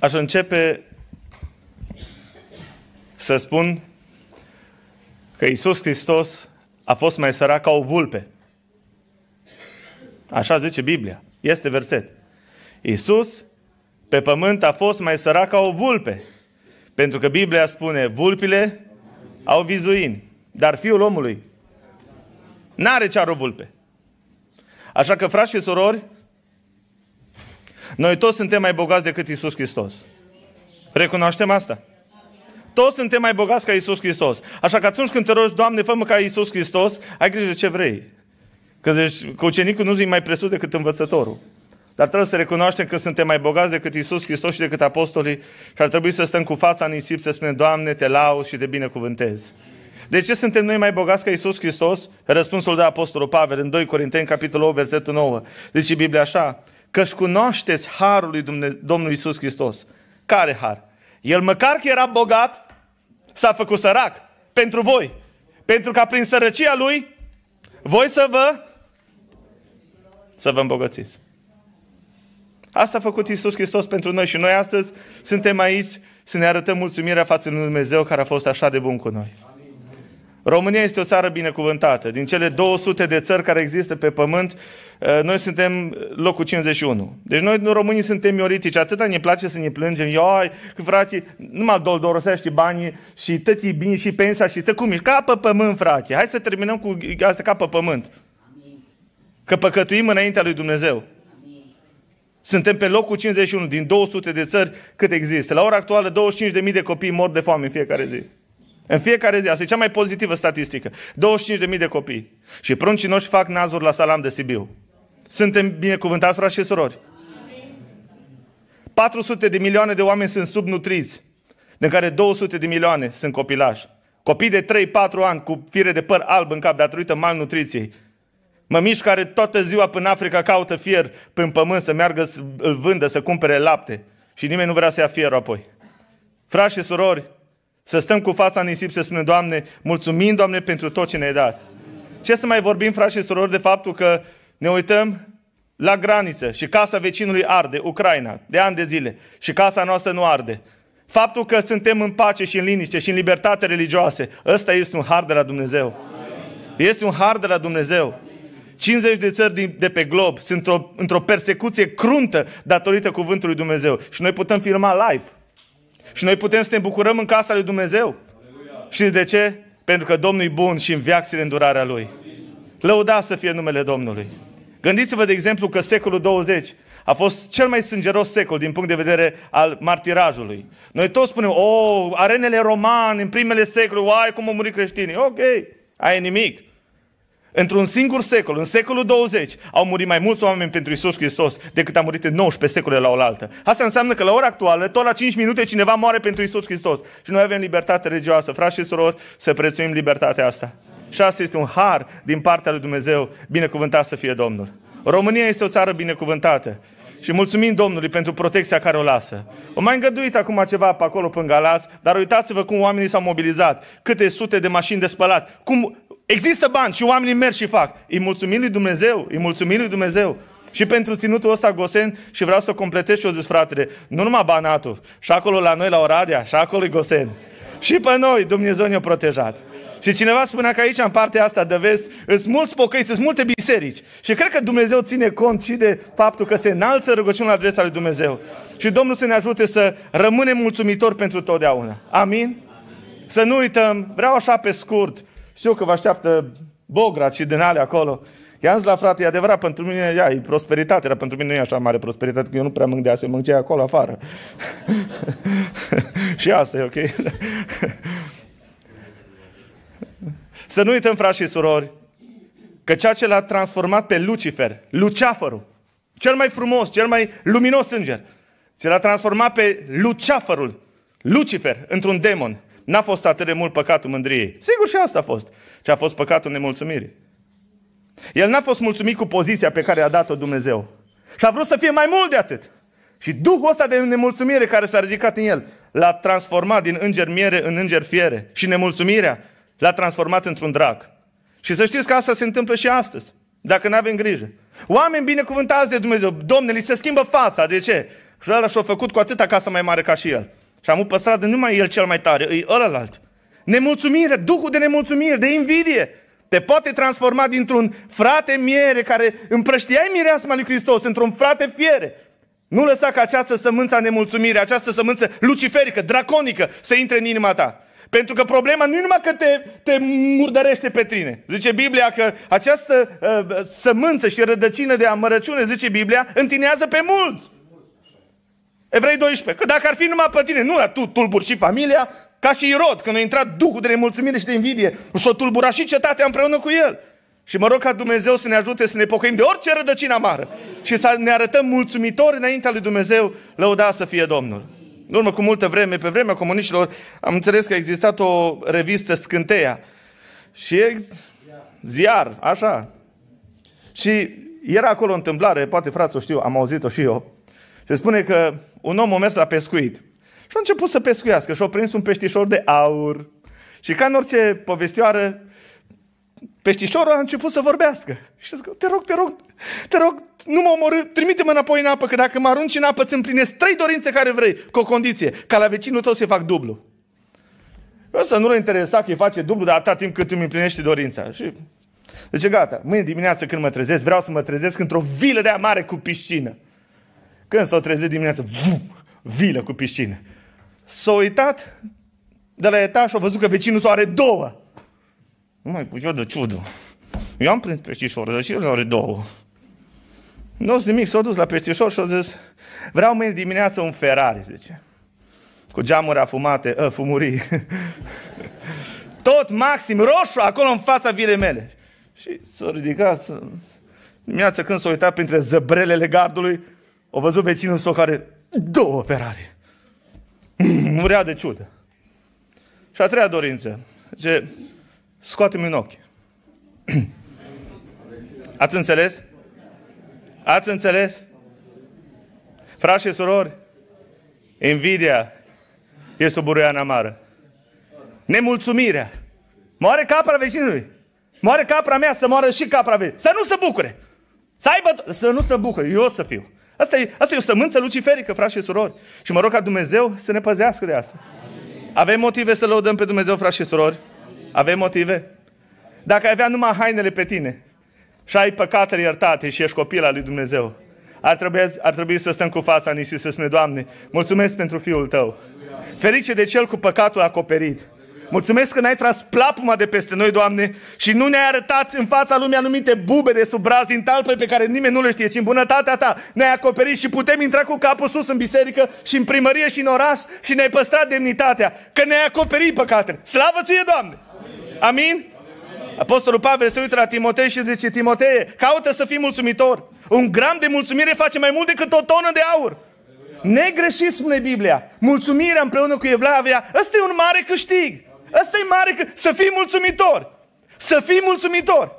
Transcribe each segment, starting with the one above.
Aș începe să spun că Isus Hristos a fost mai sărac ca o vulpe. Așa zice Biblia. Este verset. Isus pe pământ a fost mai sărac ca o vulpe. Pentru că Biblia spune, vulpile au vizuini, dar fiul omului n-are ce o vulpe. Așa că, frați și surori, noi toți suntem mai bogați decât Isus Hristos. Recunoaștem asta? Toți suntem mai bogați ca Isus Hristos. Așa că atunci când te rogi, Doamne, fă ca Isus Hristos, ai grijă ce vrei. Că deci, cu ucenicul nu zi mai presus decât învățătorul. Dar trebuie să recunoaștem că suntem mai bogați decât Isus Hristos și decât apostolii și ar trebui să stăm cu fața în isip să spunem, Doamne, te lau și te binecuvântez. De ce suntem noi mai bogați ca Isus Hristos? Răspunsul de Apostolul Pavel în 2 Corinteni, capitolul 8, versetul 9. Deci Biblia așa, își cunoașteți harul lui Dumne- Domnul Isus Hristos. Care har? El măcar că era bogat, s-a făcut sărac pentru voi. Pentru ca prin sărăcia lui, voi să vă să vă îmbogățiți. Asta a făcut Isus Hristos pentru noi și noi astăzi suntem aici să ne arătăm mulțumirea față de Dumnezeu care a fost așa de bun cu noi. România este o țară binecuvântată. Din cele 200 de țări care există pe pământ, eh, noi suntem locul 51. Deci noi românii suntem mioritici. Atâta ne place să ne plângem. Ioi, că frate, numai doldorosește banii și tăti bine și pensia și tă cum ești. Ca pe pământ, frate. Hai să terminăm cu asta ca pe pământ. Că păcătuim înaintea lui Dumnezeu. Suntem pe locul 51 din 200 de țări cât există. La ora actuală 25.000 de copii mor de foame în fiecare zi. În fiecare zi. Asta e cea mai pozitivă statistică. 25.000 de copii. Și pruncii noștri fac nazuri la salam de Sibiu. Suntem binecuvântați, frați și surori. 400 de milioane de oameni sunt subnutriți, din care 200 de milioane sunt copilași. Copii de 3-4 ani cu fire de păr alb în cap datorită malnutriției. Mămiși care toată ziua până Africa caută fier prin pământ să meargă, îl vândă, să cumpere lapte. Și nimeni nu vrea să ia fierul apoi. Frați și surori, să stăm cu fața în nisip, să spunem, Doamne, mulțumim, Doamne, pentru tot ce ne-ai dat. Ce să mai vorbim, frați și surori, de faptul că ne uităm la graniță și casa vecinului arde, Ucraina, de ani de zile, și casa noastră nu arde. Faptul că suntem în pace și în liniște și în libertate religioase, ăsta este un har de la Dumnezeu. Este un har de la Dumnezeu. 50 de țări de pe glob sunt într-o, într persecuție cruntă datorită cuvântului Dumnezeu. Și noi putem filma live. Și noi putem să ne bucurăm în casa lui Dumnezeu. Și de ce? Pentru că Domnul e bun și în viață îndurarea Lui. Lăuda să fie numele Domnului. Gândiți-vă, de exemplu, că secolul 20 a fost cel mai sângeros secol din punct de vedere al martirajului. Noi toți spunem, o, oh, arenele romane în primele secole, uai, cum au murit creștinii. Ok, ai nimic. Într-un singur secol, în secolul 20, au murit mai mulți oameni pentru Isus Hristos decât a murit în 19 secole la oaltă. Asta înseamnă că la ora actuală, tot la 5 minute, cineva moare pentru Isus Hristos. Și noi avem libertate religioasă, frați și surori, să prețuim libertatea asta. Și asta este un har din partea lui Dumnezeu, binecuvântat să fie Domnul. România este o țară binecuvântată. Și mulțumim Domnului pentru protecția care o lasă. O mai îngăduit acum ceva pe acolo, pe Galați, dar uitați-vă cum oamenii s-au mobilizat. Câte sute de mașini de spălat. Cum Există bani și oamenii merg și fac. Îi mulțumim lui Dumnezeu, îi mulțumim lui Dumnezeu. Și pentru ținutul ăsta Gosen și vreau să o completez și o zis fratele, nu numai Banatul, și acolo la noi la Oradea, și acolo Gosen. Și pe noi Dumnezeu ne-a protejat. Și cineva spunea că aici, în partea asta de vest, sunt mulți pocăiți, sunt multe biserici. Și cred că Dumnezeu ține cont și de faptul că se înalță rugăciunea la adresa lui Dumnezeu. Și Domnul să ne ajute să rămânem mulțumitori pentru totdeauna. Amin? Amin. Să nu uităm, vreau așa pe scurt, știu că vă așteaptă Bograți și din alea acolo. I-am zis la frate, e adevărat, pentru mine ea, e prosperitate, dar pentru mine nu e așa mare prosperitate, că eu nu prea mânc de asta, mânc acolo afară. și asta e ok. Să nu uităm, frați și surori, că ceea ce l-a transformat pe Lucifer, Luceafărul, cel mai frumos, cel mai luminos înger, ce l-a transformat pe Luceafărul, Lucifer, într-un demon, N-a fost atât de mult păcatul mândriei. Sigur și asta a fost. Ce a fost păcatul nemulțumirii. El n-a fost mulțumit cu poziția pe care a dat-o Dumnezeu. Și a vrut să fie mai mult de atât. Și Duhul ăsta de nemulțumire care s-a ridicat în el l-a transformat din înger miere în înger fiere. Și nemulțumirea l-a transformat într-un drag. Și să știți că asta se întâmplă și astăzi. Dacă nu avem grijă. Oameni binecuvântați de Dumnezeu. Domnul li se schimbă fața. De ce? Și ăla și-a făcut cu atâta casă mai mare ca și el. Și am păstrat de numai el cel mai tare, e ălălalt. Nemulțumire, duhul de nemulțumire, de invidie. Te poate transforma dintr-un frate miere care împrăștiai mireasma lui Hristos într-un frate fiere. Nu lăsa ca această sămânță a nemulțumirii, această sămânță luciferică, draconică, să intre în inima ta. Pentru că problema nu e numai că te, te murdărește pe tine. Zice Biblia că această uh, sămânță și rădăcină de amărăciune, zice Biblia, întinează pe mulți. Evrei 12. Că dacă ar fi numai pe tine, nu la tu tulburi și familia, ca și Irod, când a intrat Duhul de nemulțumire și de invidie, și o tulbura și cetatea împreună cu el. Și mă rog ca Dumnezeu să ne ajute să ne pocăim de orice rădăcină amară și să ne arătăm mulțumitori înaintea lui Dumnezeu, lăuda să fie Domnul. În urmă cu multă vreme, pe vremea comuniștilor, am înțeles că a existat o revistă Scânteia. Și ziar, așa. Și era acolo o întâmplare, poate frați o știu, am auzit-o și eu, se spune că un om a mers la pescuit și a început să pescuiască și a prins un peștișor de aur. Și ca în orice povestioară, peștișorul a început să vorbească. Și zic, te rog, te rog, te rog, nu mă omorâ, trimite-mă înapoi în apă, că dacă mă arunci în apă, îți împlinesc trei dorințe care vrei, cu o condiție, ca la vecinul tău să-i fac dublu. Eu să nu-l interesa că îi face dublu, dar atâta timp cât îmi împlinește dorința. Și... Deci gata, mâine dimineață când mă trezesc, vreau să mă trezesc într-o vilă de mare cu piscină. Când s-au trezit dimineața, vilă cu piscină. s au uitat de la etaj și au văzut că vecinul o are două. Nu mai putea de ciudă. Eu am prins peștișorul, dar și el are două. Nu zis nimic, s au dus la peștișor și au zis, vreau mâine dimineață un Ferrari, zice. Cu geamuri afumate, ă, fumurii. Tot maxim, roșu, acolo în fața vilei mele. Și s au ridicat, dimineața când s au uitat printre zăbrelele gardului, o văzut vecinul său care două operare. Mm, murea de ciudă. Și a treia dorință. Ce scoate-mi în ochi. Ați înțeles? Ați înțeles? Frați și surori, invidia este o buruiană amară. Nemulțumirea. Moare capra vecinului. Moare capra mea să moară și capra vecinului. Să nu se bucure. Să, aibă, să nu se bucure. Eu să fiu. Asta e, asta e o sămânță luciferică, frați și surori. Și mă rog ca Dumnezeu să ne păzească de asta. Avem motive să lăudăm pe Dumnezeu, frați și surori? Avem motive? Dacă ai avea numai hainele pe tine și ai păcatele iertate și ești copil al lui Dumnezeu, ar trebui, ar trebui să stăm cu fața în și să spunem, Doamne, mulțumesc pentru Fiul Tău. Ferice de cel cu păcatul acoperit. Mulțumesc că n-ai tras plapuma de peste noi, Doamne, și nu ne-ai arătat în fața lumii anumite bube de sub braț din talpe pe care nimeni nu le știe, ci în bunătatea ta ne-ai acoperit și putem intra cu capul sus în biserică și în primărie și în oraș și ne-ai păstrat demnitatea, că ne-ai acoperit păcatele. Slavă ție, Doamne! Amin? Apostolul Pavel se uită la Timotei și zice, Timotei, caută să fii mulțumitor. Un gram de mulțumire face mai mult decât o tonă de aur. Negreșit spune Biblia. Mulțumirea împreună cu Evlavia, ăsta e un mare câștig. Asta e mare, să fii mulțumitor. Să fii mulțumitor.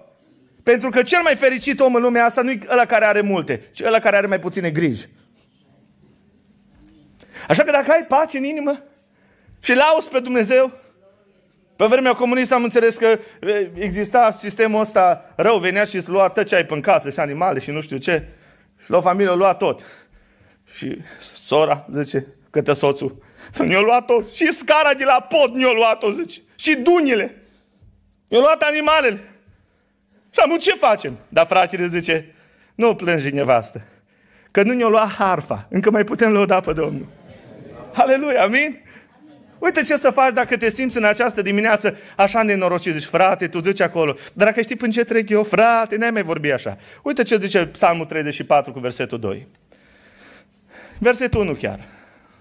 Pentru că cel mai fericit om în lumea asta nu e ăla care are multe, ci ăla care are mai puține griji. Așa că dacă ai pace în inimă și lauzi pe Dumnezeu, pe vremea comunistă am înțeles că exista sistemul ăsta rău, venea și îți lua tot ce ai pe casă și animale și nu știu ce. Și la o familie o lua tot. Și sora zice, câte soțul, mi-a luat-o și scara de la pod mi-a luat-o, zice. Și dunile. Mi-a luat animalele. Și am ce facem? Dar fratele zice, nu plânge nevastă. Că nu ne-a luat harfa. Încă mai putem lăuda pe Domnul. Aleluia, amin? Uite ce să faci dacă te simți în această dimineață așa nenorocit. Zici, frate, tu duci acolo. Dar dacă știi până ce trec eu, frate, n-ai mai vorbi așa. Uite ce zice Psalmul 34 cu versetul 2. Versetul 1 chiar.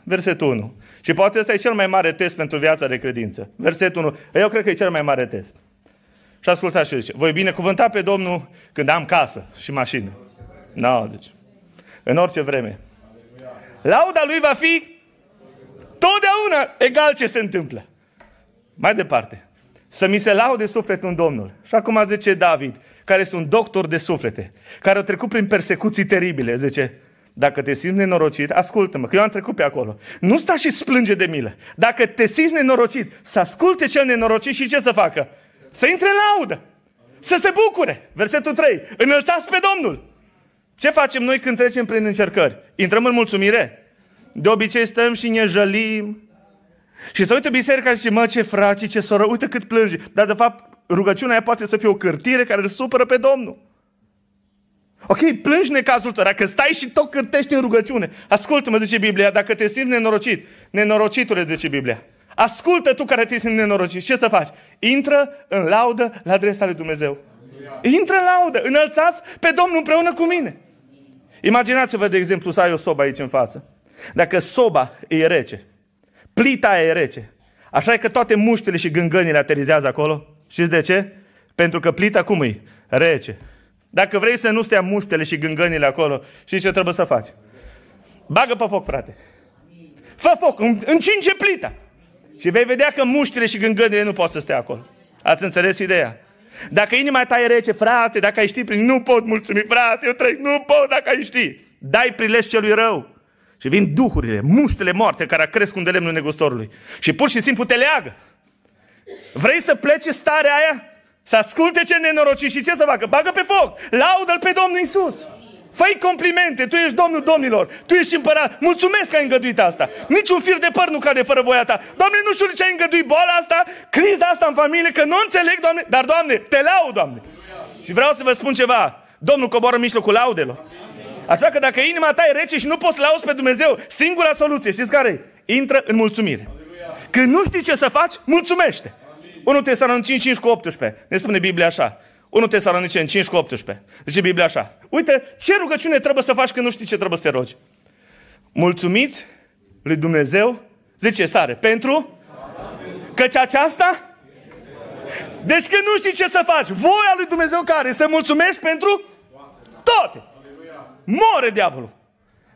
Versetul 1. Și poate ăsta e cel mai mare test pentru viața de credință. Versetul 1. Eu cred că e cel mai mare test. Și ascultați ce zice. Voi binecuvânta pe Domnul când am casă și mașină. Nu, no, deci. În orice vreme. Lauda lui va fi totdeauna egal ce se întâmplă. Mai departe. Să mi se laude sufletul în Domnul. Și acum zice David, care este un doctor de suflete, care a trecut prin persecuții teribile, zice, dacă te simți nenorocit, ascultă-mă, că eu am trecut pe acolo. Nu sta și splânge de milă. Dacă te simți nenorocit, să asculte cel nenorocit și ce să facă? Să intre în laudă. Să se bucure. Versetul 3. Înălțați pe Domnul. Ce facem noi când trecem prin încercări? Intrăm în mulțumire? De obicei stăm și ne jălim. Și să uită biserica și zice, mă, ce frate, ce soră, uite cât plânge. Dar de fapt, rugăciunea aia poate să fie o cârtire care îl supără pe Domnul. Ok, plângi necazul tău, dacă stai și tot cârtești în rugăciune. Ascultă-mă, zice Biblia, dacă te simți nenorocit, nenorocitule, zice Biblia. Ascultă tu care te simți nenorocit. Ce să faci? Intră în laudă la adresa lui Dumnezeu. Intră în laudă, înălțați pe Domnul împreună cu mine. Imaginați-vă, de exemplu, să ai o sobă aici în față. Dacă soba e rece, plita e rece, așa e că toate muștele și gângănile aterizează acolo. Știți de ce? Pentru că plita cum e? Rece. Dacă vrei să nu stea muștele și gângănile acolo, și ce trebuie să faci? Bagă pe foc, frate. Fă foc, încinge plita. Și vei vedea că muștele și gângănile nu pot să stea acolo. Ați înțeles ideea? Dacă inima ta e rece, frate, dacă ai ști, prin nu pot mulțumi, frate, eu trec, nu pot dacă ai ști. Dai prilej celui rău. Și vin duhurile, muștele moarte care cresc unde lemnul negustorului. Și pur și simplu te leagă. Vrei să pleci starea aia? Să asculte ce nenoroci și ce să facă? Bagă pe foc! Laudă-L pe Domnul Isus! fă complimente, tu ești domnul domnilor, tu ești împărat, mulțumesc că ai îngăduit asta. Niciun fir de păr nu cade fără voia ta. Doamne, nu știu de ce ai îngăduit boala asta, criza asta în familie, că nu înțeleg, Doamne, dar Doamne, te laud, Doamne. Și vreau să vă spun ceva, Domnul coboară în mijlocul laudelor. Așa că dacă inima ta e rece și nu poți lauzi pe Dumnezeu, singura soluție, știți care e? Intră în mulțumire. Când nu știi ce să faci, mulțumește. 1 Tesaloniceni 5, 5 cu 18. Ne spune Biblia așa. 1 Tesaloniceni 5 cu 18. Zice Biblia așa. Uite ce rugăciune trebuie să faci când nu știi ce trebuie să te rogi. Mulțumiți lui Dumnezeu, zice sare, pentru căci aceasta deci când nu știi ce să faci, voia lui Dumnezeu care? Să mulțumești pentru tot. More diavolul.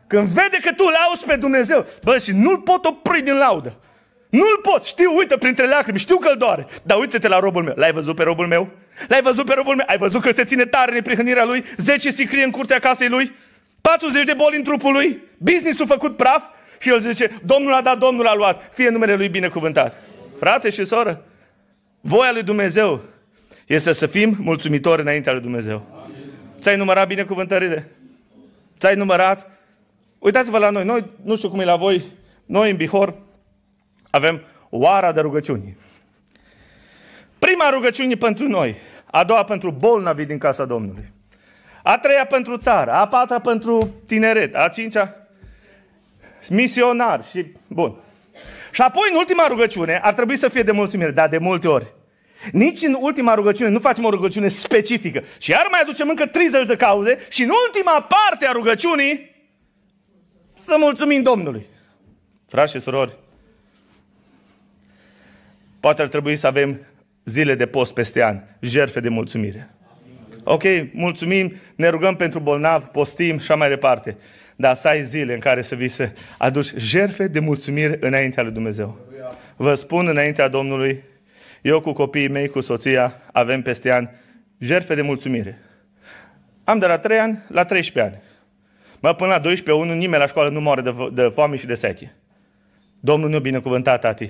Când vede că tu lauzi pe Dumnezeu, bă, și nu-l pot opri din laudă. Nu-l pot, știu, uite, printre lacrimi, știu că-l doare. Dar uite-te la robul meu. L-ai văzut pe robul meu? L-ai văzut pe robul meu? Ai văzut că se ține tare în neprihănirea lui? 10 sicrie în curtea casei lui? 40 de boli în trupul lui? Business-ul făcut praf? Și el zice, Domnul a dat, Domnul a luat. Fie numele lui binecuvântat. Frate și soră, voia lui Dumnezeu este să fim mulțumitori înaintea lui Dumnezeu. Ți-ai numărat binecuvântările? Ți-ai numărat? Uitați-vă la noi. Noi, nu știu cum e la voi, noi în Bihor, avem oara de rugăciuni. Prima rugăciune pentru noi, a doua pentru bolnavi din casa Domnului, a treia pentru țară, a patra pentru tineret, a cincea misionar și bun. Și apoi în ultima rugăciune ar trebui să fie de mulțumire, dar de multe ori. Nici în ultima rugăciune nu facem o rugăciune specifică. Și iar mai aducem încă 30 de cauze și în ultima parte a rugăciunii să mulțumim Domnului. Frați și surori, Poate ar trebui să avem zile de post peste an, jerfe de mulțumire. Ok, mulțumim, ne rugăm pentru bolnav, postim și mai departe. Dar să ai zile în care să vii să aduci jerfe de mulțumire înaintea lui Dumnezeu. Vă spun înaintea Domnului, eu cu copiii mei, cu soția, avem peste an jerfe de mulțumire. Am de la 3 ani la 13 ani. Mă, până la 12, unul nimeni la școală nu moare de, de foame și de seche. Domnul nu binecuvântat, tati.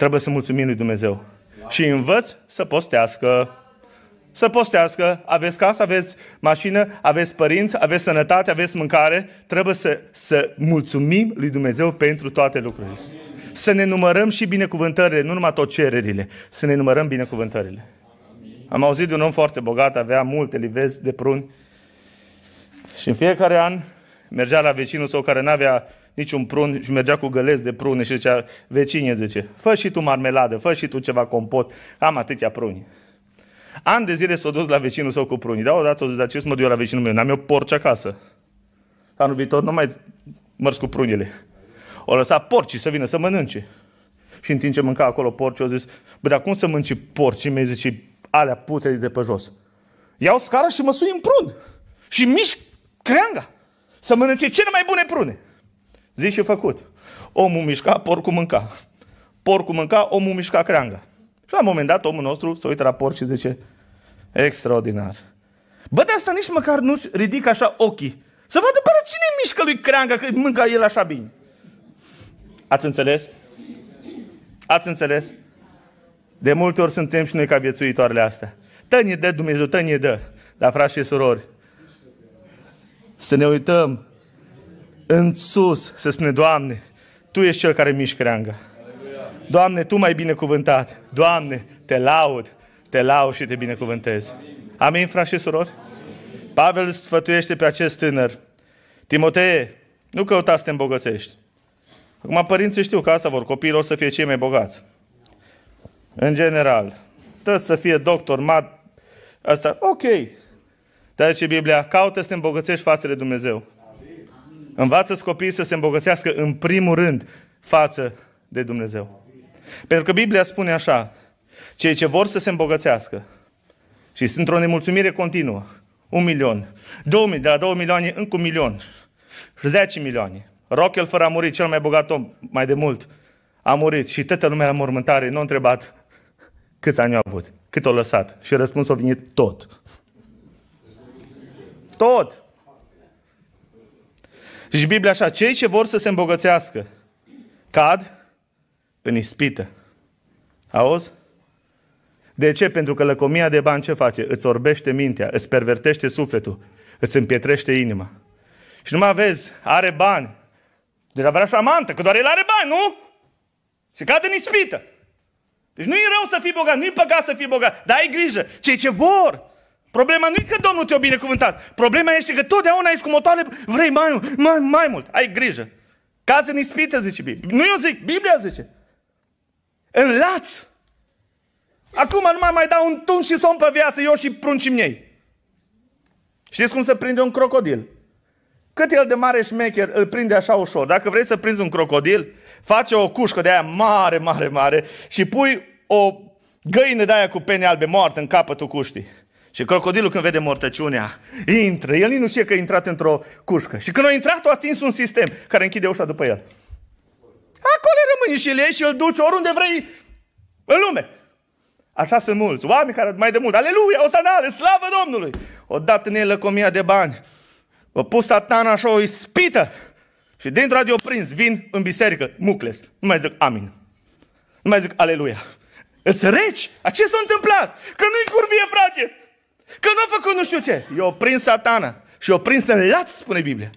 Trebuie să mulțumim lui Dumnezeu. Și învăț să postească. Să postească. Aveți casă, aveți mașină, aveți părinți, aveți sănătate, aveți mâncare. Trebuie să, să mulțumim lui Dumnezeu pentru toate lucrurile. Să ne numărăm și binecuvântările, nu numai tot cererile. Să ne numărăm binecuvântările. Am auzit de un om foarte bogat, avea multe livezi de pruni. Și în fiecare an mergea la vecinul său care nu avea niciun prun și mergea cu găleți de prune și zicea, vecine, zice, fă și tu marmeladă, fă și tu ceva compot, am atâtea pruni. An de zile s-a dus la vecinul său cu pruni. Da, odată, dar ce să mă duc la vecinul meu? N-am eu porci acasă. Anul viitor nu mai mărs cu prunile. O lăsa porci să vină să mănânce. Și în timp ce mânca acolo porci, au zis, bă, dar cum să mânci porcii mei, zice, alea putere de pe jos? Iau scara și mă sui în prun. Și mișc creanga. Să mănânce cele mai bune prune. Zi și făcut. Omul mișca, porcul mânca. Porcul mânca, omul mișca creangă. Și la un moment dat omul nostru se uită la porc și zice, extraordinar. Bă, de asta nici măcar nu-și ridică așa ochii. Să vadă până cine mișcă lui creangă că mânca el așa bine. Ați înțeles? Ați înțeles? De multe ori suntem și noi ca viețuitoarele astea. Tănie dă Dumnezeu, tănie dă. Dar frați și surori, să ne uităm în sus, să spune, Doamne, Tu ești Cel care mișcă reanga. Doamne, Tu mai binecuvântat. Doamne, Te laud, Te laud și Te binecuvântez. Amin, frați și surori? Pavel sfătuiește pe acest tânăr. Timotee, nu căuta să te îmbogățești. Acum, părinții știu că asta vor, copiii o să fie cei mai bogați. În general, tot să fie doctor, mat, asta, ok. Dar zice Biblia, caută să te îmbogățești față de Dumnezeu. Învață copiii să se îmbogățească în primul rând față de Dumnezeu. Pentru că Biblia spune așa, cei ce vor să se îmbogățească și sunt într-o nemulțumire continuă, un milion, două mii, de la două milioane încă un milion, zece milioane. fără a murit, cel mai bogat om, mai de mult, a murit și toată lumea la mormântare nu a întrebat câți ani a avut, cât o lăsat. Și răspunsul a venit tot. Tot! Și Biblia așa, cei ce vor să se îmbogățească cad în ispită. Auzi? De ce? Pentru că lăcomia de bani ce face? Îți orbește mintea, îți pervertește sufletul, îți împietrește inima. Și nu mai vezi, are bani. Deci avea și amantă, că doar el are bani, nu? Și cade în ispită. Deci nu e rău să fii bogat, nu e păcat să fii bogat, dar ai grijă. Cei ce vor Problema nu e că Domnul te-a binecuvântat. Problema este că totdeauna ești cu motoare, vrei mai, mai, mai mult. Ai grijă. Caz în ispită, zice Biblia. Nu eu zic, Biblia zice. În laț. Acum nu mai mai dau un tun și somn pe viață, eu și pruncii ei. Știți cum se prinde un crocodil? Cât el de mare șmecher îl prinde așa ușor. Dacă vrei să prinzi un crocodil, face o cușcă de aia mare, mare, mare și pui o găină de aia cu pene albe moartă în capătul cuștii. Și crocodilul când vede mortăciunea, intră. El nici nu știe că a intrat într-o cușcă. Și când a intrat, a atins un sistem care închide ușa după el. Acolo rămâne și le și îl duci oriunde vrei în lume. Așa sunt mulți. Oameni care mai de mult. Aleluia, osanale, slavă Domnului. O dat în el de bani. O pus satana așa o ispită. Și dintr-o dată prins, vin în biserică, mucles. Nu mai zic amin. Nu mai zic aleluia. Îți reci? A ce s-a întâmplat? Că nu-i curvie, frate! Că nu a făcut nu știu ce. Eu prins satana și o prins în laț, spune Biblia.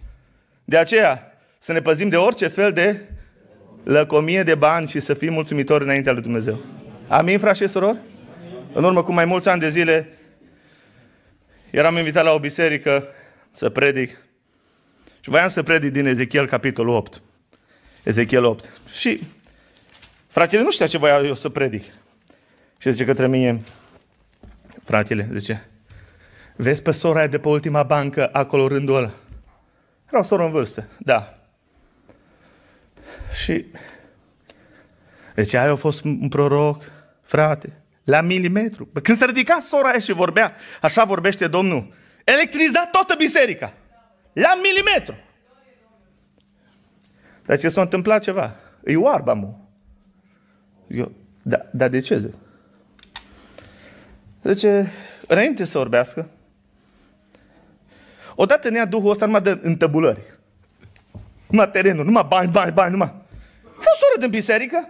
De aceea, să ne păzim de orice fel de lăcomie de bani și să fim mulțumitori înaintea lui Dumnezeu. Amin, frați și Amin. În urmă cu mai mulți ani de zile, eram invitat la o biserică să predic și voiam să predic din Ezechiel capitolul 8. Ezechiel 8. Și fratele nu știa ce voiam eu să predic. Și zice către mine, fratele, zice, Vezi pe sora de pe ultima bancă, acolo rândul ăla? Era o soră în vârstă, da. Și... Deci aia a fost un proroc, frate, la milimetru. Când se ridica sora aia și vorbea, așa vorbește Domnul, electriza toată biserica. La milimetru. Dar ce s-a întâmplat ceva? E oarba, mă. Eu, da, dar de ce zic? Zice, înainte să vorbească, Odată ne ia Duhul ăsta numai de întăbulări. Numai terenul, numai bani, bani, bani, numai. Și o soră din biserică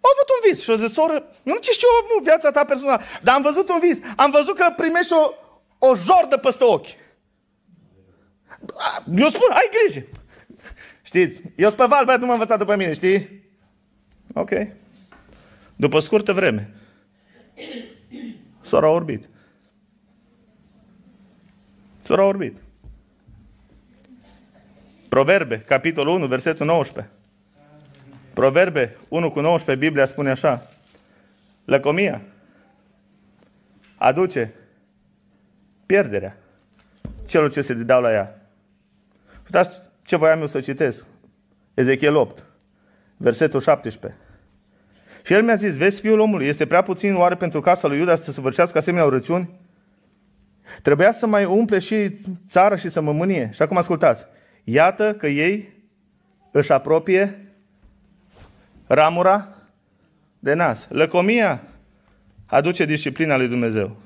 a avut un vis și o zis, soră, nu știu eu, viața ta personală, dar am văzut un vis, am văzut că primești o, o zordă peste ochi. Eu spun, ai grijă. Știți, eu sunt pe val, nu m-a învățat după mine, știi? Ok. După scurtă vreme, sora a orbit. Sora orbit. Proverbe, capitolul 1, versetul 19. Proverbe 1 cu 19, Biblia spune așa. Lăcomia aduce pierderea celor ce se dedau la ea. Uitați ce voiam eu să citesc. Ezechiel 8, versetul 17. Și el mi-a zis, vezi, fiul omului, este prea puțin oare pentru casa lui Iuda să săvârșească asemenea urăciuni? Trebuia să mai umple și țara și să mămânie. Și acum ascultați. Iată că ei își apropie ramura de nas. Lăcomia aduce disciplina lui Dumnezeu.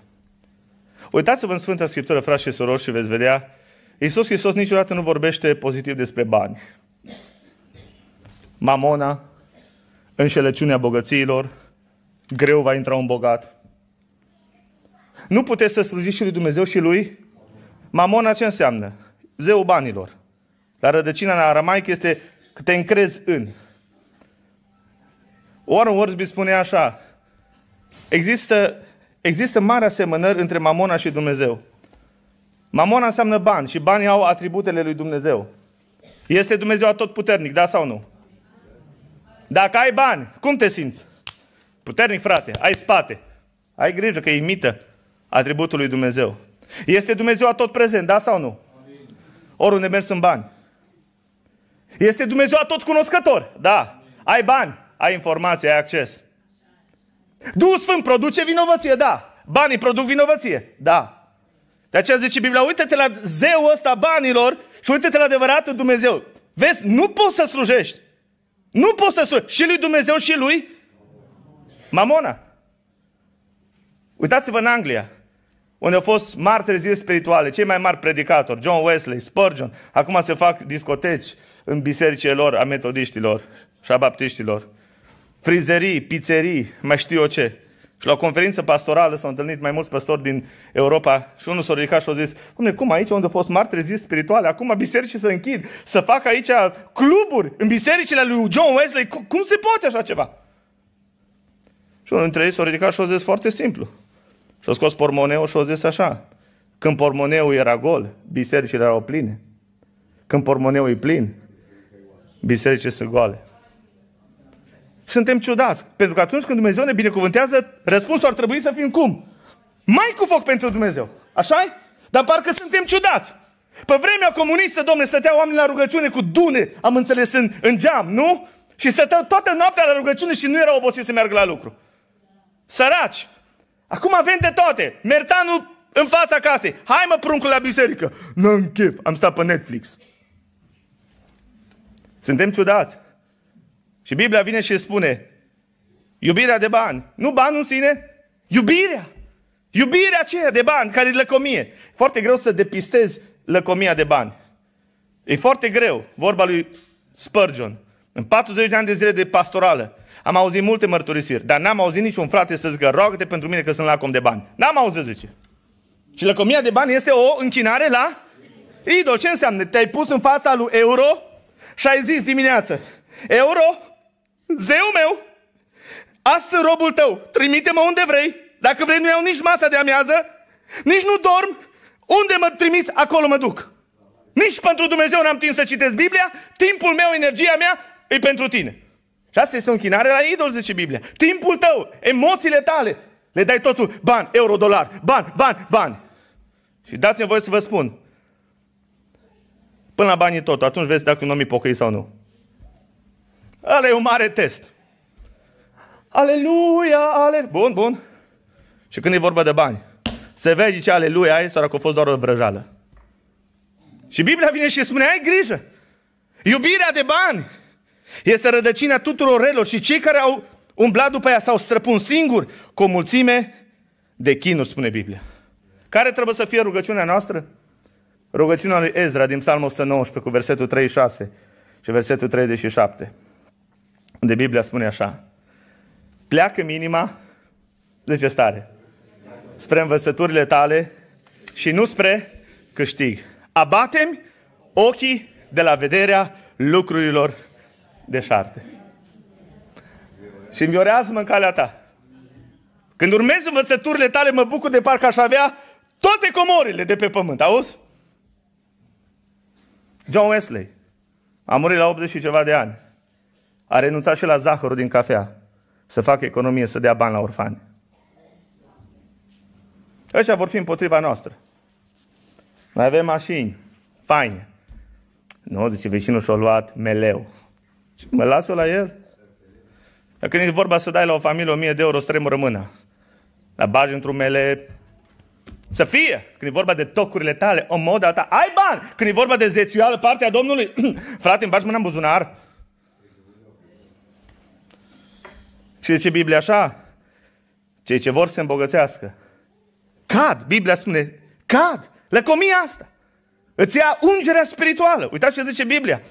Uitați-vă în Sfânta Scriptură, frați și sorori, și veți vedea, Iisus Hristos niciodată nu vorbește pozitiv despre bani. Mamona, înșelăciunea bogățiilor, greu va intra un bogat. Nu puteți să slujiți și lui Dumnezeu și lui Mamona ce înseamnă? Zeul banilor. La rădăcina la aramaic este că te încrezi în. Warren Worsby spune așa, există, există mare asemănări între Mamona și Dumnezeu. Mamona înseamnă bani și banii au atributele lui Dumnezeu. Este Dumnezeu atotputernic, da sau nu? Dacă ai bani, cum te simți? Puternic, frate, ai spate, ai grijă că imită. Atributul lui Dumnezeu. Este Dumnezeu tot prezent, da sau nu? Amin. Oriunde mergi sunt bani. Este Dumnezeu tot cunoscător, da. Ai bani, ai informație, ai acces. Duhul Sfânt produce vinovăție, da. Banii produc vinovăție, da. De aceea zice Biblia, uite-te la zeul ăsta banilor și uite-te la adevăratul Dumnezeu. Vezi, nu poți să slujești. Nu poți să slujești și lui Dumnezeu și lui Mamona. Uitați-vă în Anglia unde au fost martiri zile spirituale, cei mai mari predicatori, John Wesley, Spurgeon. Acum se fac discoteci în bisericile lor, a metodiștilor și a baptiștilor. Frizerii, pizzerii, mai știu eu ce. Și la o conferință pastorală s-au întâlnit mai mulți păstori din Europa și unul s-a ridicat și a zis, Dumne, cum aici unde au fost mari treziri spirituale, acum bisericii să închid, să fac aici cluburi în bisericile lui John Wesley, cum se poate așa ceva? Și unul dintre ei s-a ridicat și a zis foarte simplu. Și-a scos pormoneul și-a zis așa. Când pormoneul era gol, bisericile erau pline. Când pormoneul e plin, bisericile sunt goale. Suntem ciudați. Pentru că atunci când Dumnezeu ne binecuvântează, răspunsul ar trebui să fim cum? Mai cu foc pentru Dumnezeu. așa -i? Dar parcă suntem ciudați. Pe vremea comunistă, domne, stăteau oameni la rugăciune cu dune, am înțeles, în, în geam, nu? Și stăteau toată noaptea la rugăciune și nu erau obosiți să meargă la lucru. Săraci! Acum avem de toate. Mertanul în fața casei. Hai mă pruncul la biserică. N-am chef. Am stat pe Netflix. Suntem ciudați. Și Biblia vine și spune iubirea de bani. Nu banul în sine, iubirea. Iubirea aceea de bani, care e lăcomie. Foarte greu să depistezi lăcomia de bani. E foarte greu. Vorba lui Spurgeon. În 40 de ani de zile de pastorală, am auzit multe mărturisiri, dar n-am auzit niciun frate să zică, roagă-te pentru mine că sunt lacom de bani. N-am auzit, zice. Și lăcomia de bani este o închinare la idol. Ce înseamnă? Te-ai pus în fața lui euro și ai zis dimineață, euro, zeu meu, astă robul tău, trimite-mă unde vrei, dacă vrei nu iau nici masa de amiază, nici nu dorm, unde mă trimiți, acolo mă duc. Nici pentru Dumnezeu n-am timp să citesc Biblia, timpul meu, energia mea, e pentru tine. Și asta este o închinare la idol, zice Biblia. Timpul tău, emoțiile tale, le dai totul, bani, euro, dolar, bani, bani, bani. Și dați-mi voie să vă spun, până la banii tot, atunci vezi dacă un om e pocăit sau nu. Ale e un mare test. Aleluia, ale... Bun, bun. Și când e vorba de bani, se vede, zice, aleluia, aia că a fost doar o vrăjală. Și Biblia vine și spune, ai grijă. Iubirea de bani este rădăcina tuturor relor și cei care au umblat după ea s-au străpun singuri cu o mulțime de chinuri, spune Biblia. Care trebuie să fie rugăciunea noastră? Rugăciunea lui Ezra din Psalmul 119 cu versetul 36 și versetul 37. Unde Biblia spune așa. Pleacă minima, ce stare, spre învățăturile tale și nu spre câștig. Abatem ochii de la vederea lucrurilor deșarte. Și înviorează-mă în calea ta. Când urmezi învățăturile tale, mă bucur de parcă aș avea toate comorile de pe pământ. Auzi? John Wesley a murit la 80 și ceva de ani. A renunțat și la zahărul din cafea să facă economie, să dea bani la orfani. Ăștia vor fi împotriva noastră. Noi avem mașini faine. Nu, zice, vecinul și-a luat meleu. Mă las-o la el? când e vorba să dai la o familie 1000 de euro, stremură mâna. La bagi într-un mele, să fie. Când e vorba de tocurile tale, o moda ta, ai bani. Când e vorba de zecioală, partea Domnului, frate, îmi bagi mâna în buzunar. Și zice Biblia așa, cei ce vor să se îmbogățească, cad, Biblia spune, cad, lăcomia asta. Îți ia ungerea spirituală. Uitați ce zice Biblia.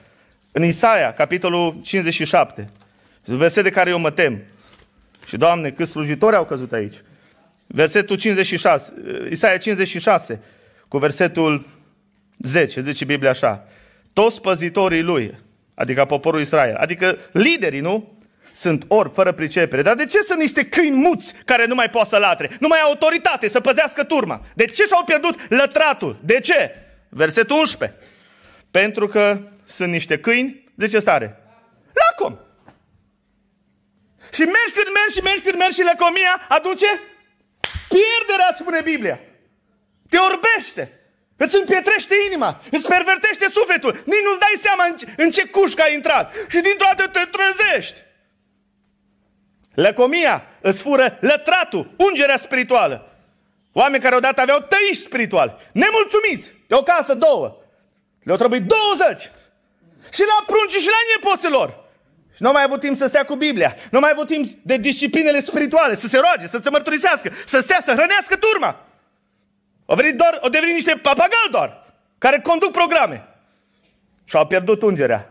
În Isaia, capitolul 57, verset de care eu mă tem. Și, Doamne, câți slujitori au căzut aici. Versetul 56, Isaia 56, cu versetul 10, zice Biblia așa. Toți păzitorii lui, adică poporul Israel, adică liderii, nu? Sunt ori fără pricepere. Dar de ce sunt niște câini muți care nu mai poate să latre? Nu mai au autoritate să păzească turma. De ce și-au pierdut lătratul? De ce? Versetul 11. Pentru că sunt niște câini, de ce stare? Lacom. Și mergi cât mergi și mergi cât mergi și lecomia aduce pierderea, spune Biblia. Te orbește. Îți împietrește inima, îți pervertește sufletul. Nici nu-ți dai seama în ce, în ce cușcă ai intrat. Și dintr-o dată te trezești. Lecomia îți fură lătratul, ungerea spirituală. Oameni care odată aveau tăiși spiritual, nemulțumiți, E o casă, două. Le-au trebuit 20 și la prunci și la nepoților. Și nu mai avut timp să stea cu Biblia. Nu mai avut timp de disciplinele spirituale, să se roage, să se mărturisească, să stea, să hrănească turma. Au venit doar, au devenit niște papagal doar, care conduc programe. Și au pierdut ungerea.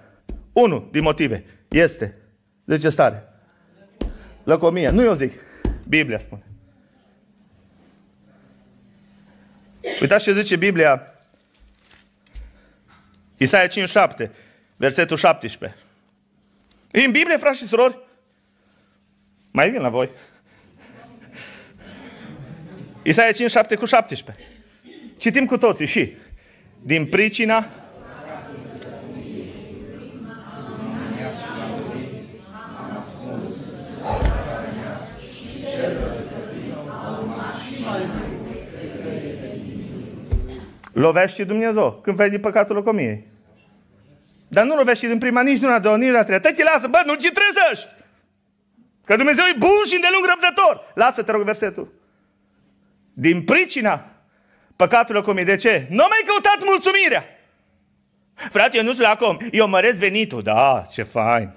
Unul din motive este, de ce stare? Lăcomia. Nu eu zic. Biblia spune. Uitați ce zice Biblia. Isaia 5, 7. Versetul 17. în Biblie, frați și surori? Mai vin la voi. Isaia 5, 7 cu 17. Citim cu toții și din pricina Lovește Dumnezeu când vede păcatul locomiei. Dar nu lovești din prima, nici nu la doua, nici la treia. Tăi te lasă, bă, nu ci trezești! Că Dumnezeu e bun și îndelung răbdător. Lasă, te rog, versetul. Din pricina păcatului cum e. De ce? Nu mai căutat mulțumirea. Frate, eu nu sunt lacom. Eu măresc venitul. Da, ce fain.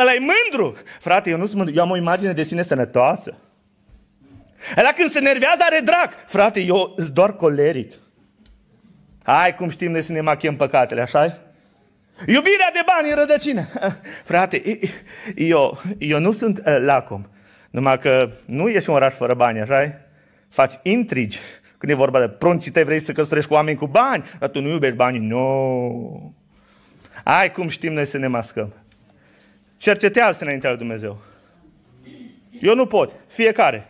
ăla e mândru. Frate, eu nu sunt mândru. Eu am o imagine de sine sănătoasă. Ăla când se nervează are drag. Frate, eu sunt doar coleric. Hai cum știm noi să ne machiem păcatele, așa -i? Iubirea de bani e rădăcină. Frate, eu, eu nu sunt uh, lacom. Numai că nu ești un oraș fără bani, așa -i? Faci intrigi. Când e vorba de pruncii te vrei să căsătorești cu oameni cu bani, dar tu nu iubești banii. Nu. No. Ai cum știm noi să ne mascăm. Cercetează înaintea lui Dumnezeu. Eu nu pot. Fiecare.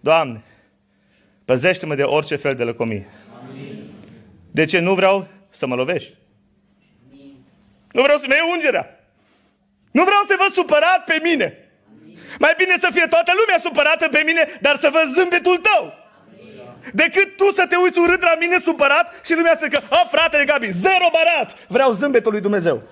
Doamne, păzește-mă de orice fel de lăcomie. De ce nu vreau să mă lovești? Nu vreau să mă iei ungerea. Nu vreau să vă supărat pe mine. Mai bine să fie toată lumea supărată pe mine, dar să vă zâmbetul tău. Decât tu să te uiți urât la mine supărat și lumea să că, oh fratele Gabi, zero barat! Vreau zâmbetul lui Dumnezeu.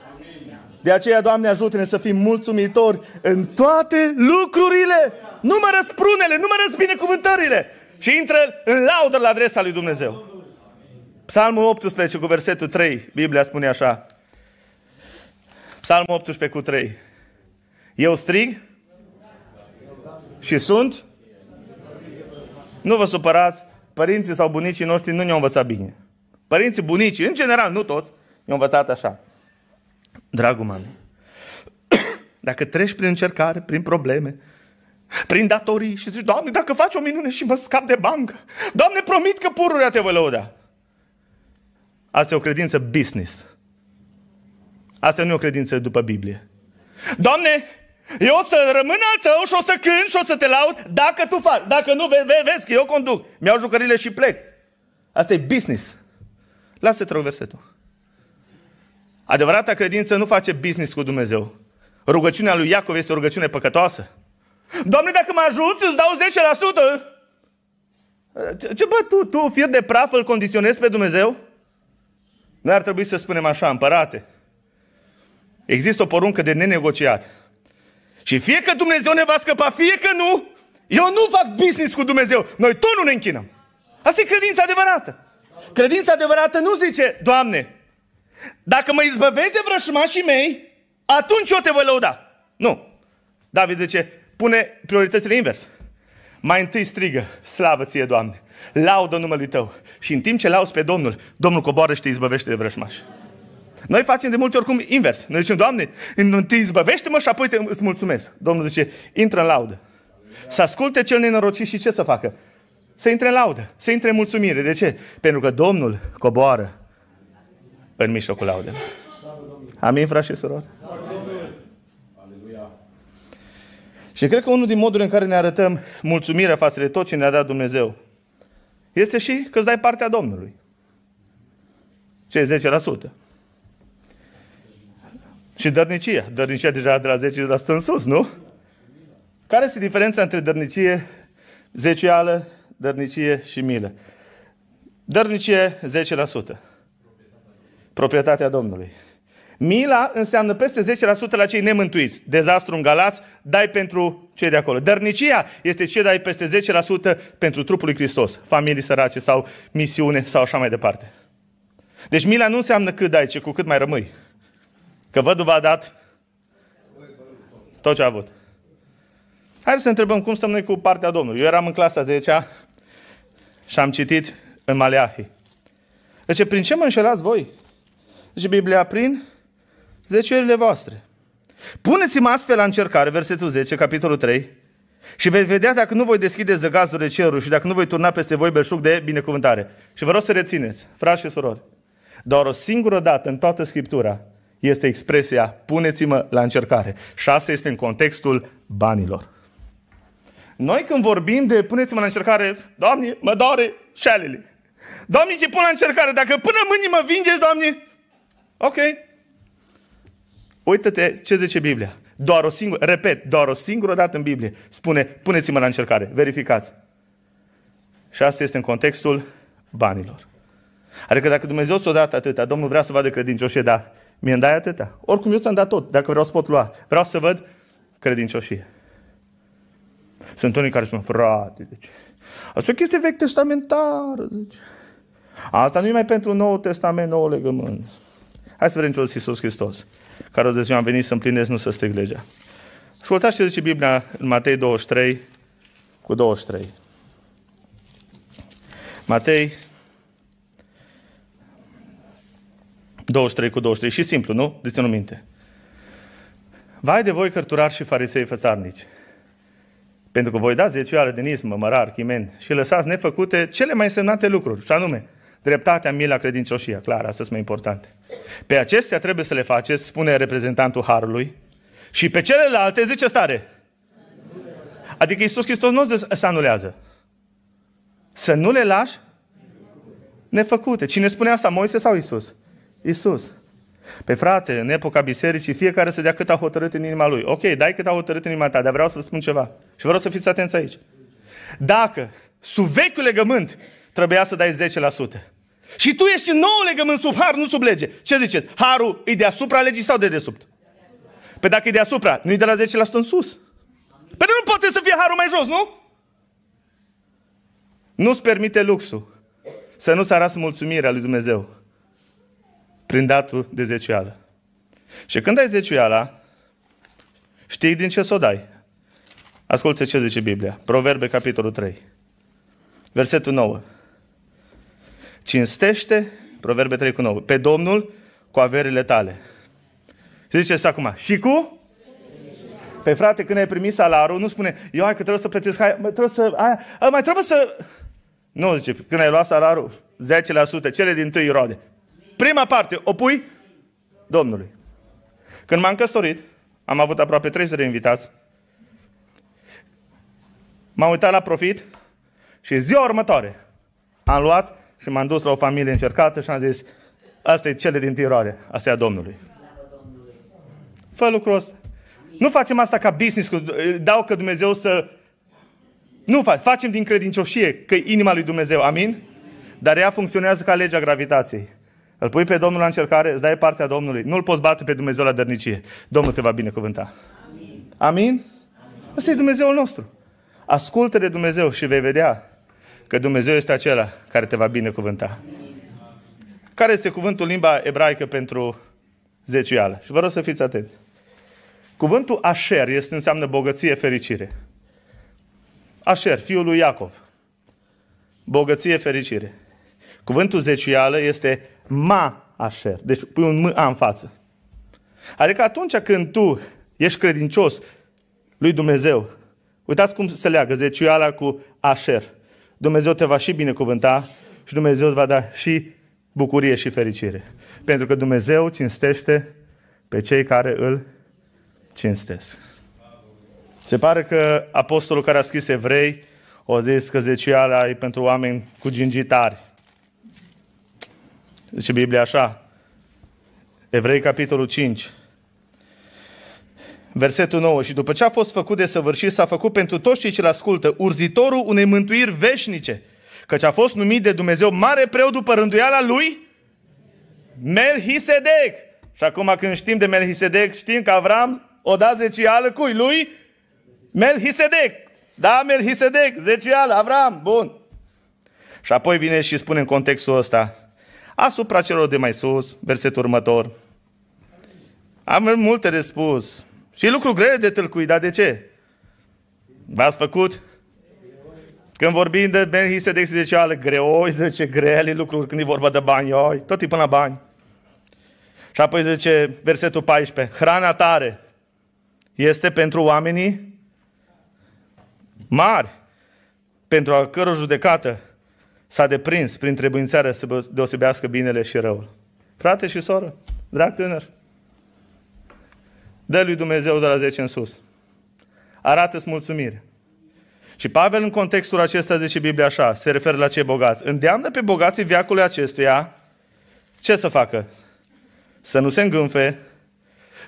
De aceea, Doamne, ajută-ne să fim mulțumitori în toate lucrurile. Numără sprunele, numără cuvântările. și intră în laudă la adresa lui Dumnezeu. Psalmul 18 cu versetul 3, Biblia spune așa. Psalmul 18 cu 3. Eu strig și sunt. Nu vă supărați, părinții sau bunicii noștri nu ne-au învățat bine. Părinții, bunicii, în general, nu toți, ne-au învățat așa. Dragul mame. dacă treci prin încercare, prin probleme, prin datorii și zici, Doamne, dacă faci o minune și mă scap de bancă, Doamne, promit că pururea te voi lăuda. Asta e o credință business. Asta nu e o credință după Biblie. Doamne, eu o să rămân al tău și o să cânt și o să te laud dacă tu faci. Dacă nu, ve- ve- vezi că eu conduc. Mi-au jucările și plec. Asta e business. Lasă trec versetul. Adevărata credință nu face business cu Dumnezeu. Rugăciunea lui Iacov este o rugăciune păcătoasă. Doamne, dacă mă ajut, îți dau 10%. Ce bă, tu, tu fir de praf îl condiționezi pe Dumnezeu? Nu ar trebui să spunem așa, împărate. Există o poruncă de nenegociat. Și fie că Dumnezeu ne va scăpa, fie că nu, eu nu fac business cu Dumnezeu. Noi tot nu ne închinăm. Asta e credința adevărată. Credința adevărată nu zice, Doamne, dacă mă izbăvești de vrășmașii mei, atunci eu te voi lăuda. Nu. David zice, pune prioritățile invers mai întâi strigă, slavă ție, Doamne, laudă numele Tău. Și în timp ce lauzi pe Domnul, Domnul coboară și te izbăvește de vrășmași. Noi facem de multe ori cum invers. Noi zicem, Doamne, întâi izbăvește-mă și apoi te, îți mulțumesc. Domnul zice, intră în laudă. Să asculte cel nenorocit și ce să facă? Să intre în laudă, să intre în mulțumire. De ce? Pentru că Domnul coboară în mijlocul laudelor. Amin, frate și surori? Și cred că unul din modurile în care ne arătăm mulțumirea față de tot ce ne-a dat Dumnezeu este și că îți dai partea Domnului. Ce 10%. Și dărnicia. Dărnicia deja de la 10 de la în sus, nu? Care este diferența între dărnicie, zecială, dărnicie și milă? Dărnicie 10%. Proprietatea Domnului. Mila înseamnă peste 10% la cei nemântuiți. Dezastru în Galați, dai pentru cei de acolo. Dărnicia este ce dai peste 10% pentru trupul lui Hristos, familii sărace sau misiune sau așa mai departe. Deci mila nu înseamnă cât dai, ci cu cât mai rămâi. Că văduva a dat tot ce a avut. Hai să întrebăm cum stăm noi cu partea Domnului. Eu eram în clasa 10 și am citit în Maleahi. Deci, prin ce mă înșelați voi? Deci Biblia, prin zeciuielile voastre. Puneți-mă astfel la încercare, versetul 10, capitolul 3, și veți vedea dacă nu voi deschide zăgazurile cerului și dacă nu voi turna peste voi belșug de binecuvântare. Și vă rog să rețineți, frați și surori, doar o singură dată în toată Scriptura este expresia puneți-mă la încercare. Și asta este în contextul banilor. Noi când vorbim de puneți-mă la încercare, Doamne, mă doare șalele. Doamne, ce pun la încercare? Dacă până mâine mă vingeți, Doamne, ok, Uită-te ce zice Biblia. Doar o singură, repet, doar o singură dată în Biblie spune, puneți-mă la încercare, verificați. Și asta este în contextul banilor. Adică dacă Dumnezeu ți-o dat atâta, Domnul vrea să vadă credincioșie, dar mi e dai atâta. Oricum eu ți-am dat tot, dacă vreau să pot lua. Vreau să văd credincioșie. Sunt unii care spun, frate, deci, asta e o chestie vechi testamentară, zice. Asta nu e mai pentru nou Testament, nou Legământ. Hai să vedem ce Iisus Hristos care o de ziua am venit să împlinesc, nu să stric legea. Ascultați ce zice Biblia în Matei 23 cu 23. Matei 23 cu 23. Și simplu, nu? Deci nu minte. Vai de voi, cărturari și farisei fățarnici, pentru că voi dați zecioară din ismă, mărar, chimen și lăsați nefăcute cele mai semnate lucruri, și anume, Dreptatea, mila, credincioșia, clar, asta sunt mai importante. Pe acestea trebuie să le faceți, spune reprezentantul Harului, și pe celelalte zice stare. Adică Iisus Hristos nu se anulează. Să nu le lași nefăcute. Cine spune asta, Moise sau Iisus? Iisus. Pe frate, în epoca bisericii, fiecare să dea cât a hotărât în inima lui. Ok, dai cât a hotărât în inima ta, dar vreau să vă spun ceva. Și vreau să fiți atenți aici. Dacă sub vechiul legământ trebuia să dai și tu ești în nou legământ sub har, nu sub lege. Ce ziceți? Harul e deasupra legii sau de desubt? Pe păi dacă e deasupra, nu e de la 10% în sus. Pentru păi nu poate să fie harul mai jos, nu? Nu-ți permite luxul să nu-ți arăți mulțumirea lui Dumnezeu prin datul de zeciuială. Și când ai zeciuiala, știi din ce să o dai. Ascultă ce zice Biblia. Proverbe, capitolul 3, versetul 9. Cinstește, Proverbe 3 cu 9, pe Domnul cu averile tale. Și ziceți acum, și cu? Pe frate, când ai primit salarul, nu spune, eu hai că trebuie să plătesc, hai, mai trebuie să, hai, mai trebuie să... Nu, zice, când ai luat salarul, 10%, cele din tâi roade. Prima parte, o pui Domnului. Când m-am căsătorit, am avut aproape 30 de invitați, m-am uitat la profit și ziua următoare am luat și m-am dus la o familie încercată și am zis, asta e cele din tiroare, asta e a Domnului. Fă lucrul ăsta. Nu facem asta ca business, dau că Dumnezeu să... Nu fac, facem din credincioșie, că e inima lui Dumnezeu, amin? amin? Dar ea funcționează ca legea gravitației. Îl pui pe Domnul la încercare, îți dai partea Domnului. Nu-L poți bate pe Dumnezeu la dărnicie. Domnul te va binecuvânta. Amin? amin? amin. Asta e Dumnezeul nostru. Ascultă de Dumnezeu și vei vedea Că Dumnezeu este acela care te va binecuvânta. Care este cuvântul limba ebraică pentru zeciuială? Și vă rog să fiți atenți. Cuvântul Asher este, înseamnă bogăție, fericire. Asher, fiul lui Iacov. Bogăție, fericire. Cuvântul zeciuială este ma asher. Deci pui un m a în față. Adică atunci când tu ești credincios lui Dumnezeu, uitați cum se leagă zeciuiala cu asher. Dumnezeu te va și binecuvânta și Dumnezeu îți va da și bucurie și fericire. Pentru că Dumnezeu cinstește pe cei care îl cinstesc. Se pare că apostolul care a scris evrei o zis că zeciala e pentru oameni cu gingitari. Zice Biblia așa, Evrei capitolul 5, Versetul 9. Și după ce a fost făcut de săvârșit, s-a făcut pentru toți cei ce îl ascultă, urzitorul unei mântuiri veșnice, căci a fost numit de Dumnezeu mare preot după rânduiala lui Melchisedec. Și acum când știm de Melchisedec, știm că Avram o da zecială cui? Lui Melchisedec. Da, Melchisedec, zecială, Avram, bun. Și apoi vine și spune în contextul ăsta, asupra celor de mai sus, versetul următor. Am multe de spus, și lucru greu de tâlcuit, dar de ce? V-ați făcut? Când vorbim de benhise de ale greoi, zice, grele lucruri, când e vorba de bani, oi, tot e până la bani. Și apoi zice versetul 14, hrana tare este pentru oamenii mari, pentru a căror judecată s-a deprins prin trebuințarea să deosebească binele și răul. Frate și soră, drag tânăr, Dă lui Dumnezeu de la 10 în sus. Arată-ți mulțumire. Și Pavel în contextul acesta zice Biblia așa, se referă la cei bogați. Îndeamnă pe bogații viacului acestuia ce să facă? Să nu se îngânfe,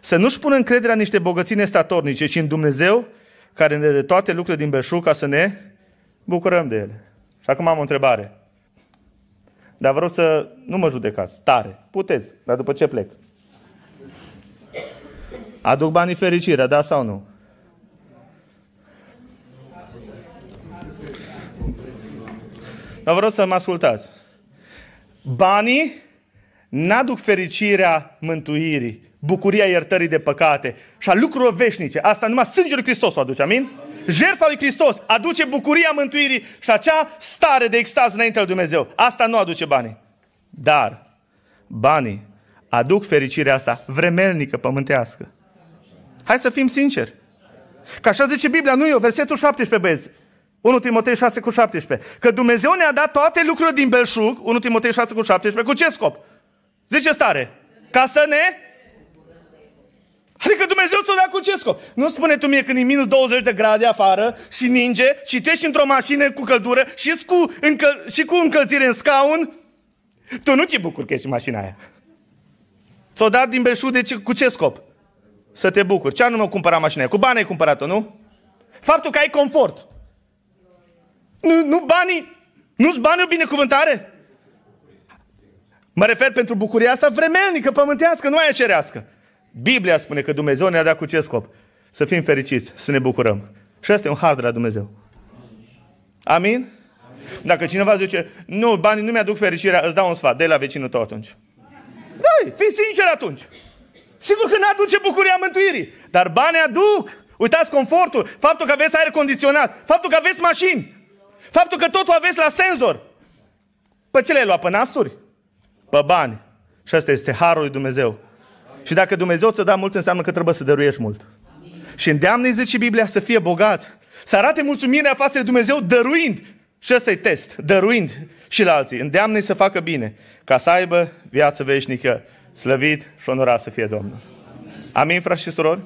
să nu-și pună încrederea în niște bogății nestatornice, ci în Dumnezeu, care ne dă toate lucrurile din belșug ca să ne bucurăm de ele. Și acum am o întrebare. Dar vreau să nu mă judecați, tare, puteți, dar după ce plec. Aduc banii fericire. da sau nu? Dar vreau să mă ascultați. Banii n-aduc fericirea mântuirii, bucuria iertării de păcate și a lucrurilor veșnice. Asta numai sângele Hristos o aduce, amin? Jertfa lui Hristos aduce bucuria mântuirii și acea stare de extaz înaintea lui Dumnezeu. Asta nu aduce banii. Dar banii aduc fericirea asta vremelnică, pământească. Hai să fim sinceri. Ca așa zice Biblia, nu eu, versetul 17, băieți. 1 Timotei 6 cu 17. Că Dumnezeu ne-a dat toate lucrurile din belșug, 1 Timotei 6 cu 17, cu ce scop? Zice stare. Ca să ne... Adică Dumnezeu ți-o da cu ce scop? Nu spune tu mie când e minus 20 de grade afară și ninge și te într-o mașină cu căldură și cu, încă... și cu încălzire în scaun, tu nu te bucuri că ești în mașina aia. Ți-o dat din belșug de deci ce, cu ce scop? să te bucuri. Ce anume cumpăra mașina aia? Cu bani ai cumpărat-o, nu? Faptul că ai confort. Nu, nu banii, nu-ți bani o binecuvântare? Mă refer pentru bucuria asta vremelnică, pământească, nu aia cerească. Biblia spune că Dumnezeu ne-a dat cu ce scop? Să fim fericiți, să ne bucurăm. Și asta e un har de la Dumnezeu. Amin? Amin? Dacă cineva zice, nu, banii nu mi-aduc fericirea, îți dau un sfat, de la vecinul tău atunci. Da, fii sincer atunci. Sigur că nu aduce bucuria mântuirii, dar banii aduc. Uitați confortul, faptul că aveți aer condiționat, faptul că aveți mașini, faptul că totul aveți la senzor. Pe ce le-ai luat? Pe nasturi? Pe bani. Și asta este harul lui Dumnezeu. Și dacă Dumnezeu ți-a dat mult, înseamnă că trebuie să dăruiești mult. Și îndeamnă, zice Biblia, să fie bogat, Să arate mulțumirea față de Dumnezeu dăruind. Și ăsta e test, dăruind și la alții. Îndeamnă să facă bine, ca să aibă viață veșnică. Slăvit și onorat să fie Domnul. Amin, frați și surori?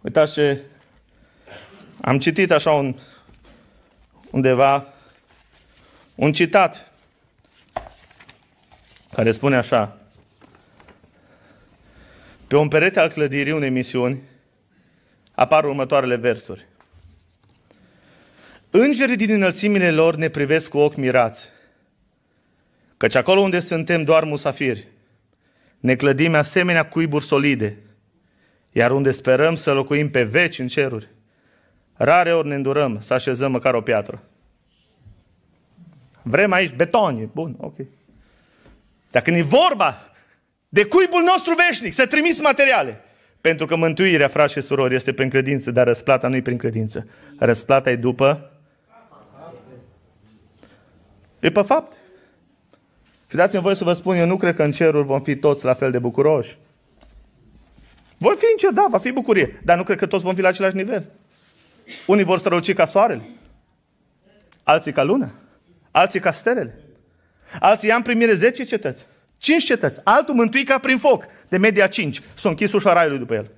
Uitați ce... Am citit așa un, undeva un citat care spune așa. Pe un perete al clădirii unei misiuni apar următoarele versuri. Îngerii din înălțimile lor ne privesc cu ochi mirați, căci acolo unde suntem doar musafiri – ne clădim asemenea cuiburi solide, iar unde sperăm să locuim pe veci în ceruri, rare ori ne îndurăm să așezăm măcar o piatră. Vrem aici betoni, bun, ok. când e vorba de cuibul nostru veșnic, să trimis materiale. Pentru că mântuirea, frați și surori, este prin credință, dar răsplata nu e prin credință. Răsplata e după... E pe fapt. Și dați-mi voi să vă spun, eu nu cred că în ceruri vom fi toți la fel de bucuroși. Vor fi în cer, da, va fi bucurie, dar nu cred că toți vom fi la același nivel. Unii vor străluci ca soarele, alții ca luna, alții ca stelele. Alții am primire 10 cetăți, 5 cetăți, altul mântuit ca prin foc, de media 5. S-a închis ușa raiului după el.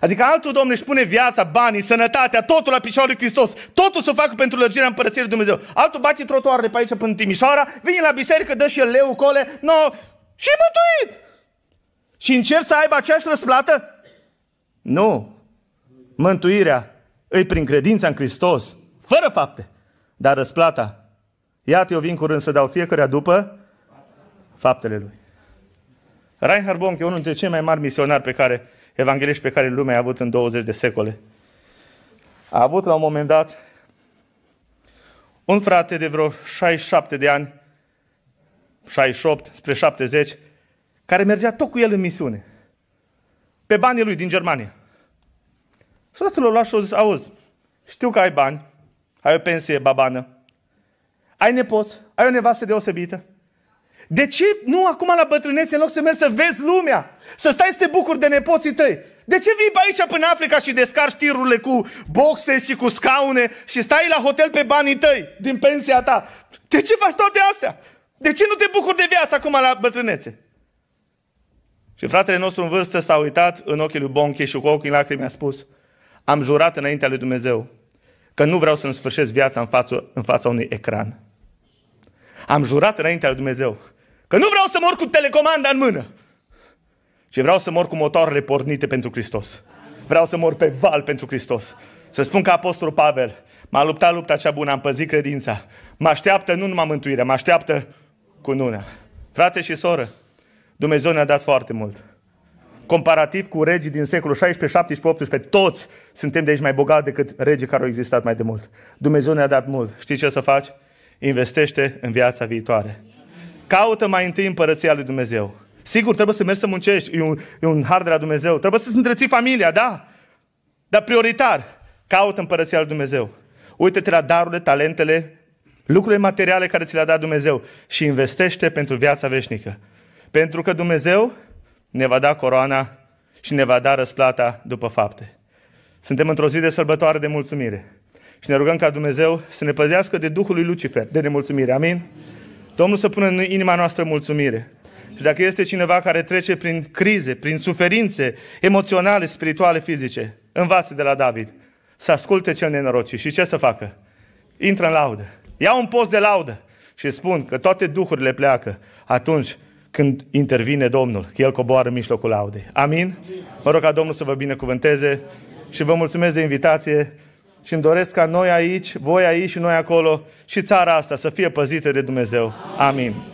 Adică altul domn își pune viața, banii, sănătatea, totul la piciorul lui Hristos. Totul să facă pentru lărgirea împărăției lui Dumnezeu. Altul bate trotuarele pe aici până Timișoara, vine la biserică, dă și el leu, cole, no, și mântuit. Și încerc să aibă aceeași răsplată? Nu. Mântuirea îi prin credința în Hristos, fără fapte. Dar răsplata, iată eu vin curând să dau fiecare după faptele lui. Reinhard Bonk e unul dintre cei mai mari misionari pe care evangheliști pe care lumea a avut în 20 de secole. A avut la un moment dat un frate de vreo 67 de ani, 68 spre 70, care mergea tot cu el în misiune. Pe banii lui din Germania. Și l-a luat și a zis, auzi, știu că ai bani, ai o pensie babană, ai nepoți, ai o nevastă deosebită, de ce nu acum la bătrânețe, în loc să mergi să vezi lumea? Să stai să te bucuri de nepoții tăi? De ce vii pe aici până Africa și descarci tirurile cu boxe și cu scaune și stai la hotel pe banii tăi, din pensia ta? De ce faci toate astea? De ce nu te bucuri de viața acum la bătrânețe? Și fratele nostru în vârstă s-a uitat în ochii lui Bonche și cu ochii în lacrimi a spus Am jurat înaintea lui Dumnezeu că nu vreau să-mi sfârșesc viața în fața, în fața unui ecran. Am jurat înaintea lui Dumnezeu Că nu vreau să mor cu telecomanda în mână, ci vreau să mor cu motoarele pornite pentru Hristos. Vreau să mor pe val pentru Hristos. Să spun ca Apostolul Pavel, m-a luptat lupta cea bună, am păzit credința. Mă așteaptă nu numai mântuirea, mă așteaptă nuna. Frate și soră, Dumnezeu ne-a dat foarte mult. Comparativ cu regii din secolul 16, 17, 18, toți suntem de aici mai bogați decât regii care au existat mai de mult. Dumnezeu ne-a dat mult. Știi ce să faci? Investește în viața viitoare. Caută mai întâi împărăția lui Dumnezeu. Sigur, trebuie să mergi să muncești, e un, e un har de la Dumnezeu. Trebuie să-ți întreții familia, da? Dar prioritar, caută împărăția lui Dumnezeu. Uită-te la darurile, talentele, lucrurile materiale care ți le-a dat Dumnezeu și investește pentru viața veșnică. Pentru că Dumnezeu ne va da coroana și ne va da răsplata după fapte. Suntem într-o zi de sărbătoare de mulțumire. Și ne rugăm ca Dumnezeu să ne păzească de Duhul lui Lucifer, de nemulțumire. Amin? Amin. Domnul să pună în inima noastră mulțumire. Și dacă este cineva care trece prin crize, prin suferințe emoționale, spirituale, fizice, învață de la David să asculte cel nenorocit. Și ce să facă? Intră în laudă. Ia un post de laudă și spun că toate duhurile pleacă atunci când intervine Domnul, că El coboară în mijlocul laudei. Amin? Mă rog ca Domnul să vă binecuvânteze și vă mulțumesc de invitație și îmi doresc ca noi aici, voi aici și noi acolo și țara asta să fie păzită de Dumnezeu. Amin.